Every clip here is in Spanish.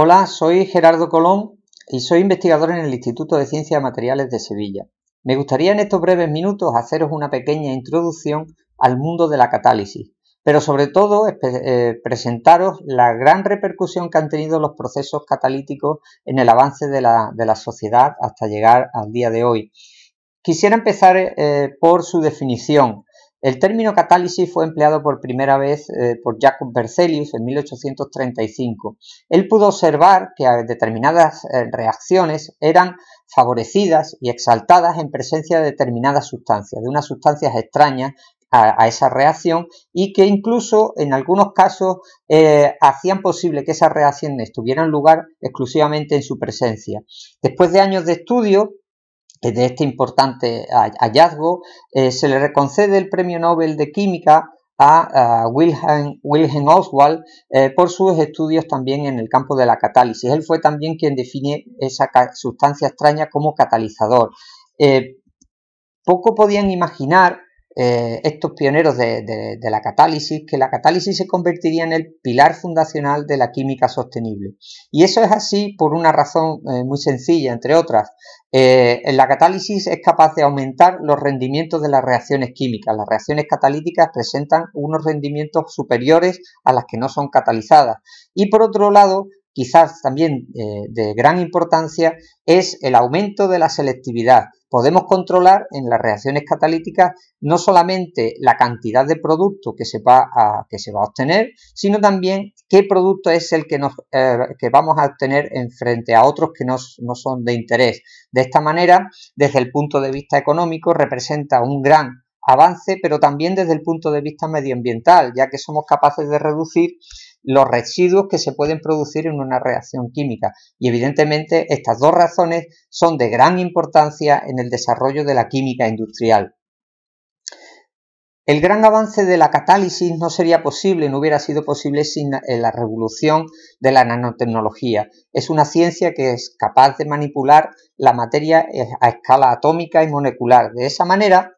Hola, soy Gerardo Colón y soy investigador en el Instituto de Ciencias Materiales de Sevilla. Me gustaría en estos breves minutos haceros una pequeña introducción al mundo de la catálisis, pero sobre todo eh, presentaros la gran repercusión que han tenido los procesos catalíticos en el avance de la, sociedad hasta llegar al día de hoy. Quisiera empezar eh, por su definición. El término catálisis fue empleado por primera vez eh, por Jacob Berzelius en 1835. Él pudo observar que eh, determinadas eh, reacciones eran favorecidas y exaltadas en presencia de determinadas sustancias, de unas sustancias extrañas a, esa reacción y que incluso en algunos casos hacían posible que esas reacciones tuvieran lugar exclusivamente en su presencia. Después de años de estudio, de este importante hallazgo, eh, se le reconcede el Premio Nobel de Química a, Wilhelm, Oswald eh, por sus estudios también en el campo de la catálisis. Él fue también quien define esa sustancia extraña como catalizador. Eh, poco podían imaginar eh, estos pioneros de, la catálisis, que la catálisis se convertiría en el pilar fundacional de la química sostenible. Y eso es así por una razón eh, muy sencilla, entre otras. Eh, la catálisis es capaz de aumentar los rendimientos de las reacciones químicas. Las reacciones catalíticas presentan unos rendimientos superiores a las que no son catalizadas. Y por otro lado, quizás también de gran importancia, es el aumento de la selectividad podemos controlar en las reacciones catalíticas no solamente la cantidad de producto que se va a, que se va a obtener, sino también qué producto es el que, nos, eh, vamos a obtener en frente a otros que no, no son de interés. De esta manera, desde el punto de vista económico, representa un gran avance, pero también desde el punto de vista medioambiental, ya que somos capaces de reducir los residuos que se pueden producir en una reacción química. Y evidentemente estas dos razones son de gran importancia en el desarrollo de la química industrial. El gran avance de la catálisis no sería posible, no hubiera sido posible sin la eh, revolución de la nanotecnología. Es una ciencia que es capaz de manipular la materia eh, a escala atómica y molecular. De esa manera,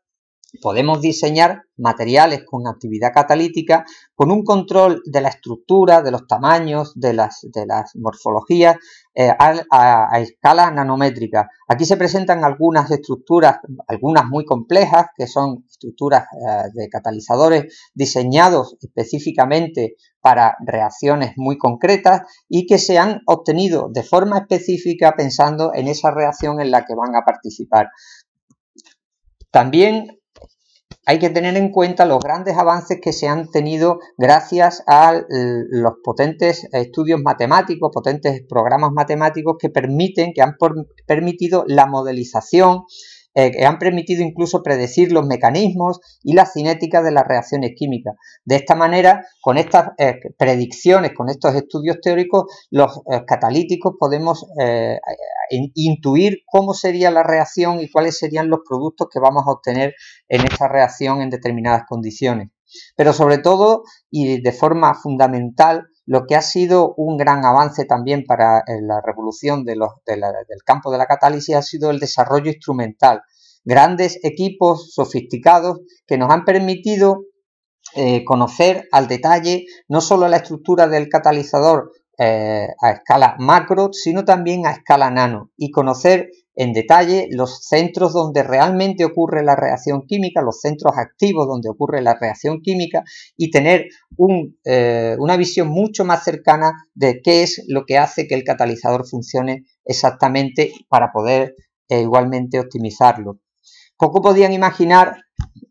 Podemos diseñar materiales con actividad catalítica, con un control de la estructura, de los tamaños, de las, de las morfologías eh, a, escala nanométrica. Aquí se presentan algunas estructuras, algunas muy complejas, que son estructuras eh, de catalizadores diseñados específicamente para reacciones muy concretas y que se han obtenido de forma específica pensando en esa reacción en la que van a participar. También hay que tener en cuenta los grandes avances que se han tenido gracias a los potentes estudios matemáticos, potentes programas matemáticos que permiten, que han permitido la modelización eh, que han permitido incluso predecir los mecanismos y la cinética de las reacciones químicas. De esta manera, con estas eh, predicciones, con estos estudios teóricos, los eh, catalíticos podemos intuir cómo sería la reacción y cuáles serían los productos que vamos a obtener en esta reacción en determinadas condiciones. Pero sobre todo y de forma fundamental, lo que ha sido un gran avance también para eh, la revolución del campo de la catálisis ha sido el desarrollo instrumental. Grandes equipos sofisticados que nos han permitido eh, conocer al detalle no solo la estructura del catalizador eh, a escala macro, sino también a escala nano y conocer en detalle los centros donde realmente ocurre la reacción química, los centros activos donde ocurre la reacción química y tener eh, una visión mucho más cercana de qué es lo que hace que el catalizador funcione exactamente para poder eh, igualmente optimizarlo. Poco podían imaginar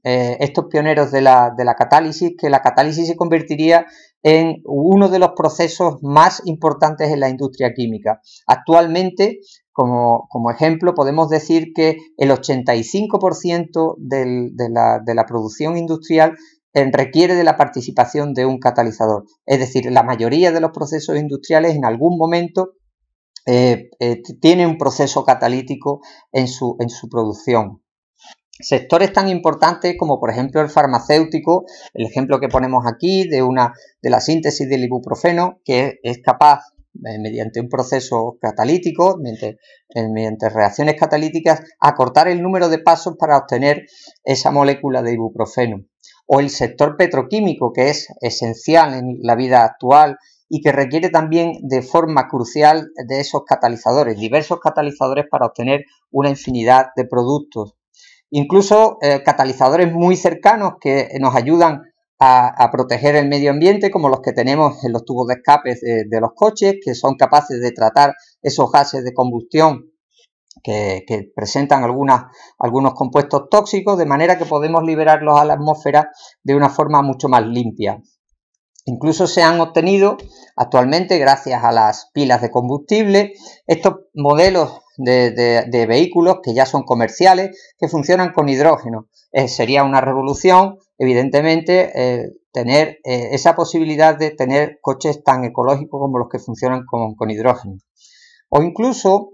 eh, estos pioneros de la, de la catálisis que la catálisis se convertiría en uno de los procesos más importantes en la industria química. Actualmente como, ejemplo, podemos decir que el 85% de, la, producción industrial eh, requiere de la participación de un catalizador. Es decir, la mayoría de los procesos industriales en algún momento eh, eh tiene un proceso catalítico en su, en su producción. Sectores tan importantes como por ejemplo el farmacéutico, el ejemplo que ponemos aquí de una de la síntesis del ibuprofeno, que es capaz eh, mediante un proceso catalítico, eh, mediante, reacciones catalíticas, acortar el número de pasos para obtener esa molécula de ibuprofeno. O el sector petroquímico, que es esencial en la vida actual y que requiere también de forma crucial de esos catalizadores, diversos catalizadores para obtener una infinidad de productos. Incluso eh, catalizadores muy cercanos que nos ayudan a, proteger el medio ambiente, como los que tenemos en los tubos de escape eh, de, los coches, que son capaces de tratar esos gases de combustión que, presentan algunas, algunos compuestos tóxicos, de manera que podemos liberarlos a la atmósfera de una forma mucho más limpia. Incluso se han obtenido actualmente, gracias a las pilas de combustible, estos modelos de, vehículos que ya son comerciales, que funcionan con hidrógeno. Eh, sería una revolución evidentemente, eh, tener eh, esa posibilidad de tener coches tan ecológicos como los que funcionan con, hidrógeno. O incluso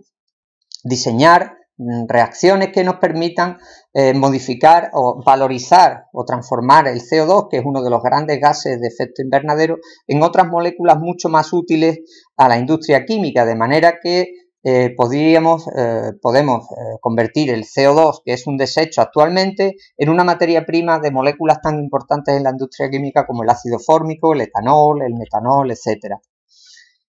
diseñar mm, reacciones que nos permitan eh, modificar o valorizar o transformar el CO2, que es uno de los grandes gases de efecto invernadero, en otras moléculas mucho más útiles a la industria química, de manera que eh, podríamos, eh, podemos eh, convertir el CO2, que es un desecho actualmente, en una materia prima de moléculas tan importantes en la industria química como el ácido fórmico, el etanol, el metanol, etc.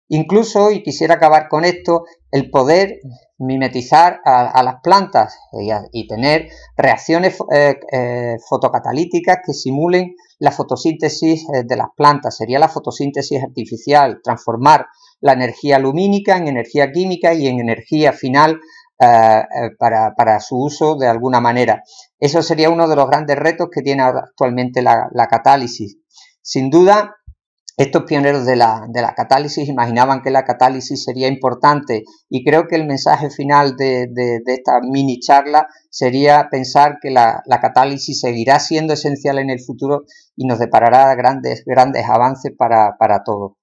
Incluso, y quisiera acabar con esto, el poder mimetizar a, las plantas y tener reacciones fotocatalíticas que simulen la fotosíntesis de las plantas. Sería la fotosíntesis artificial, transformar la energía lumínica, en energía química y en energía final eh, eh, para, para, su uso de alguna manera. Eso sería uno de los grandes retos que tiene actualmente la, catálisis. Sin duda, estos pioneros de la, de la, catálisis imaginaban que la catálisis sería importante y creo que el mensaje final de, esta mini charla sería pensar que la, catálisis seguirá siendo esencial en el futuro y nos deparará grandes, grandes avances para, para todos.